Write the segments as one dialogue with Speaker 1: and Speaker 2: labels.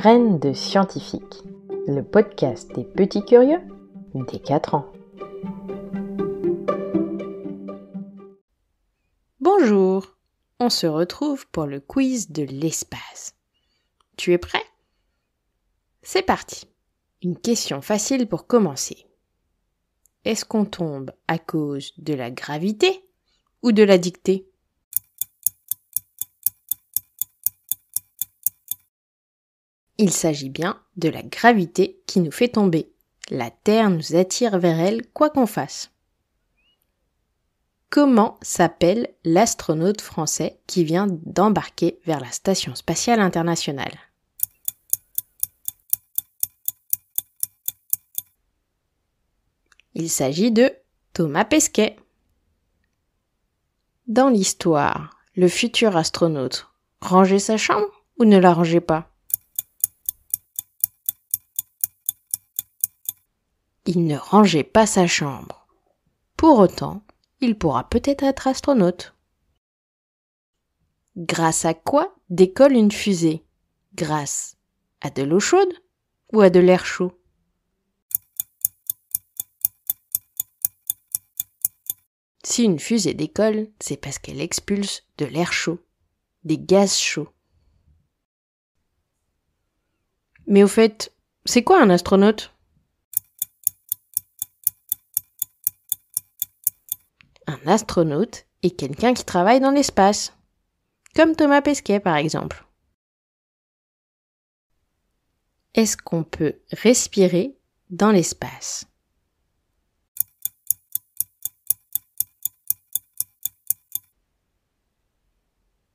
Speaker 1: Graines de scientifique, le podcast des petits curieux des 4 ans. Bonjour, on se retrouve pour le quiz de l'espace. Tu es prêt C'est parti. Une question facile pour commencer. Est-ce qu'on tombe à cause de la gravité ou de la dictée Il s'agit bien de la gravité qui nous fait tomber. La Terre nous attire vers elle quoi qu'on fasse. Comment s'appelle l'astronaute français qui vient d'embarquer vers la Station spatiale internationale Il s'agit de Thomas Pesquet. Dans l'histoire, le futur astronaute rangeait sa chambre ou ne la rangeait pas il ne rangeait pas sa chambre. Pour autant, il pourra peut-être être astronaute. Grâce à quoi décolle une fusée Grâce à de l'eau chaude ou à de l'air chaud Si une fusée décolle, c'est parce qu'elle expulse de l'air chaud, des gaz chauds. Mais au fait, c'est quoi un astronaute un astronaute est quelqu'un qui travaille dans l'espace, comme Thomas Pesquet par exemple. Est-ce qu'on peut respirer dans l'espace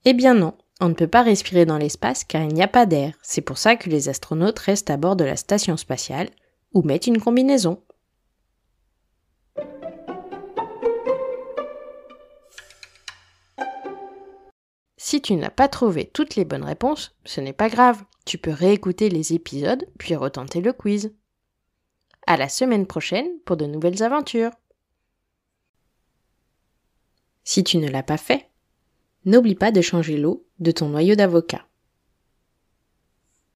Speaker 1: Eh bien non, on ne peut pas respirer dans l'espace car il n'y a pas d'air. C'est pour ça que les astronautes restent à bord de la station spatiale ou mettent une combinaison. Si tu n'as pas trouvé toutes les bonnes réponses, ce n'est pas grave, tu peux réécouter les épisodes puis retenter le quiz. À la semaine prochaine pour de nouvelles aventures. Si tu ne l'as pas fait, n'oublie pas de changer l'eau de ton noyau d'avocat.